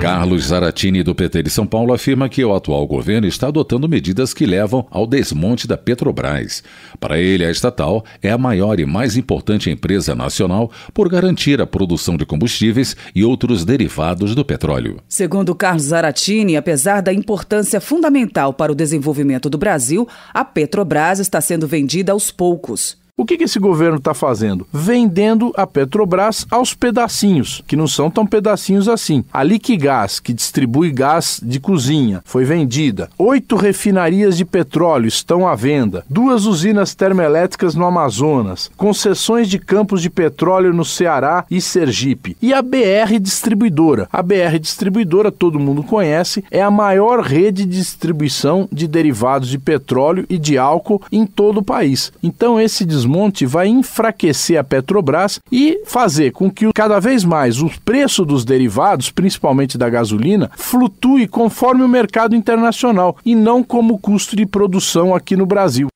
Carlos Zaratini, do PT de São Paulo, afirma que o atual governo está adotando medidas que levam ao desmonte da Petrobras. Para ele, a estatal é a maior e mais importante empresa nacional por garantir a produção de combustíveis e outros derivados do petróleo. Segundo Carlos Zaratini, apesar da importância fundamental para o desenvolvimento do Brasil, a Petrobras está sendo vendida aos poucos. O que, esse governo está fazendo? Vendendo a Petrobras aos pedacinhos, que não são tão pedacinhos assim. A Liquigás, que distribui gás de cozinha, foi vendida. Oito refinarias de petróleo estão à venda. Duas usinas termoelétricas no Amazonas. Concessões de campos de petróleo no Ceará e Sergipe. E a BR Distribuidora. A BR Distribuidora, todo mundo conhece, é a maior rede de distribuição de derivados de petróleo e de álcool em todo o país. Então, esse desmonte desmonte vai enfraquecer a Petrobras e fazer com que cada vez mais o preço dos derivados, principalmente da gasolina, flutue conforme o mercado internacional e não como o custo de produção aqui no Brasil.